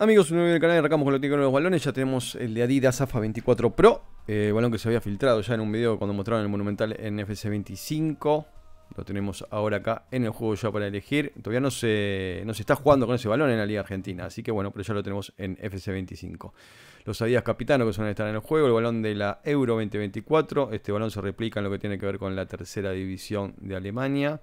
Amigos, un nuevo del canal, arrancamos con lo que con los balones. Ya tenemos el de Adidas AFA 24 Pro, eh, balón que se había filtrado ya en un video cuando mostraron el Monumental en FC 25. Lo tenemos ahora acá en el juego ya para elegir. Todavía no se, no se está jugando con ese balón en la Liga Argentina, así que bueno, pero ya lo tenemos en FC25. Los Adidas Capitano que suelen estar en el juego, el balón de la Euro 2024. Este balón se replica en lo que tiene que ver con la tercera división de Alemania.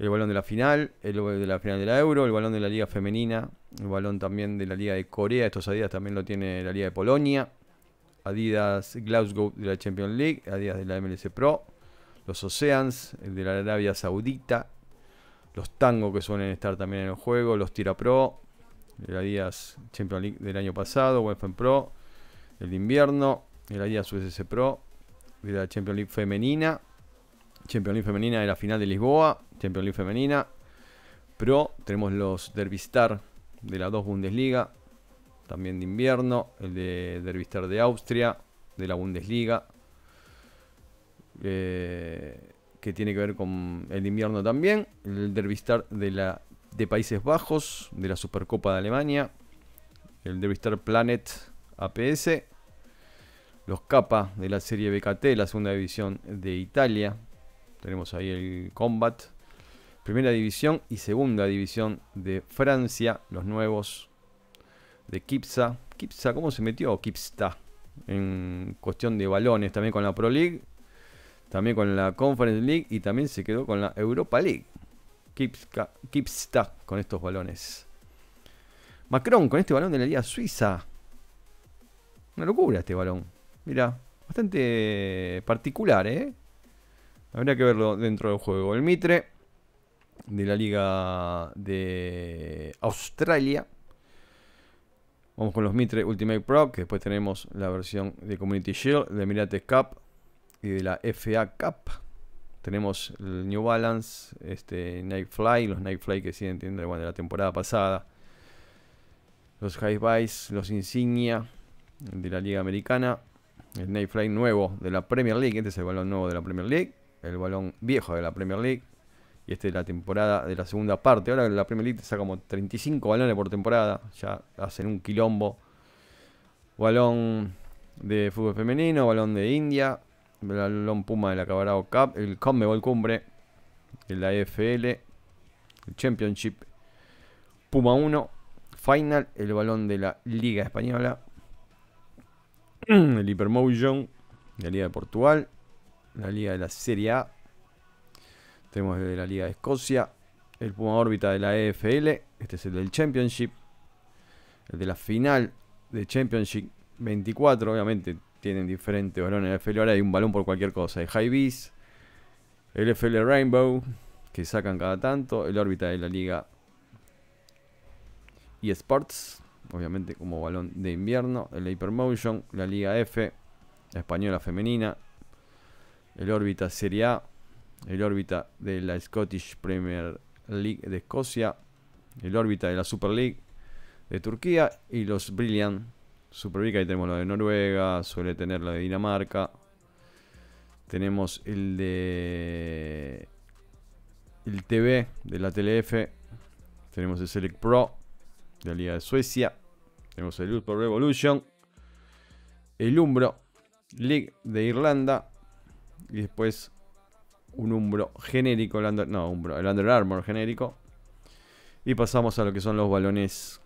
El balón de la final, el de la final de la Euro, el balón de la Liga Femenina el balón también de la Liga de Corea. Estos Adidas también lo tiene la Liga de Polonia. Adidas Glasgow de la Champions League. Adidas de la MLC Pro. Los Oceans el de la Arabia Saudita. Los Tango que suelen estar también en el juego. Los Tira Pro. El Adidas Champions League del año pasado. WFM Pro. El de invierno. El Adidas USS Pro. De la Champions League femenina. Champions League femenina de la final de Lisboa. Champions League femenina. Pro. Tenemos los Derby Star de la 2 Bundesliga, también de invierno, el de Derbister de Austria, de la Bundesliga, eh, que tiene que ver con el invierno también, el Dervistar de, la, de Países Bajos, de la Supercopa de Alemania, el Derbister Planet APS, los Kappa de la Serie BKT, la segunda división de Italia, tenemos ahí el Combat, Primera división y segunda división de Francia, los nuevos de Kipsa. Kipsa, ¿cómo se metió Kipsta? En cuestión de balones, también con la Pro League, también con la Conference League y también se quedó con la Europa League. Kipsta con estos balones. Macron con este balón de la Liga Suiza. Una locura este balón. Mira, bastante particular, ¿eh? Habría que verlo dentro del juego. El Mitre de la Liga de Australia. Vamos con los Mitre Ultimate Pro, que después tenemos la versión de Community Shield, de Emirates Cup y de la FA Cup. Tenemos el New Balance, este Nightfly, los Nightfly que siguen teniendo bueno, de la temporada pasada. Los High Vice, los Insignia de la Liga Americana. El Nightfly nuevo de la Premier League. Este es el balón nuevo de la Premier League. El balón viejo de la Premier League y esta es la temporada de la segunda parte. Ahora la Premier League saca como 35 balones por temporada, ya hacen un quilombo. Balón de fútbol femenino, balón de India, balón Puma de la Cup, el Conmebol Cumbre, de la e el Championship, Puma 1, Final, el balón de la Liga Española, el Hypermotion, la Liga de Portugal, la Liga de la Serie A, tenemos el de la Liga de Escocia, el Puma Órbita de la EFL, este es el del Championship, el de la final de Championship 24, obviamente tienen diferentes balones en la FL, ahora hay un balón por cualquier cosa, el High Bees el FL Rainbow, que sacan cada tanto, el órbita de la liga Sports obviamente como balón de invierno, el Hypermotion, la liga F, la española femenina, el órbita Serie A, el órbita de la Scottish Premier League de Escocia, el órbita de la Super League de Turquía y los Brilliant Super League. Ahí tenemos lo de Noruega, suele tener la de Dinamarca. Tenemos el de. El TV de la TLF. Tenemos el Select Pro de la Liga de Suecia. Tenemos el Ultra Revolution. El Umbro League de Irlanda. Y después un Umbro genérico, el under, no, el Under Armour genérico. Y pasamos a lo que son los balones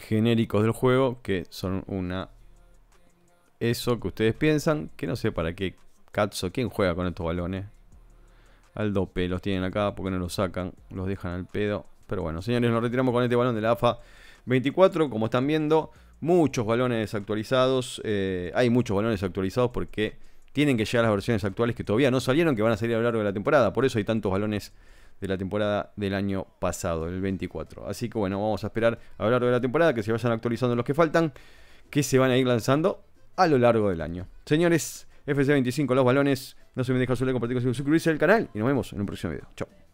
genéricos del juego, que son una... Eso que ustedes piensan, que no sé para qué katso ¿quién juega con estos balones? Al dope, los tienen acá porque no los sacan, los dejan al pedo. Pero bueno, señores, nos retiramos con este balón de la AFA 24, como están viendo, muchos balones actualizados. Eh, hay muchos balones actualizados porque tienen que llegar las versiones actuales que todavía no salieron, que van a salir a lo largo de la temporada. Por eso hay tantos balones de la temporada del año pasado, el 24. Así que bueno, vamos a esperar a lo largo de la temporada que se vayan actualizando los que faltan, que se van a ir lanzando a lo largo del año. Señores, FC25, los balones. No se me deja su like, compartir, suscribirse al canal y nos vemos en un próximo video. Chao.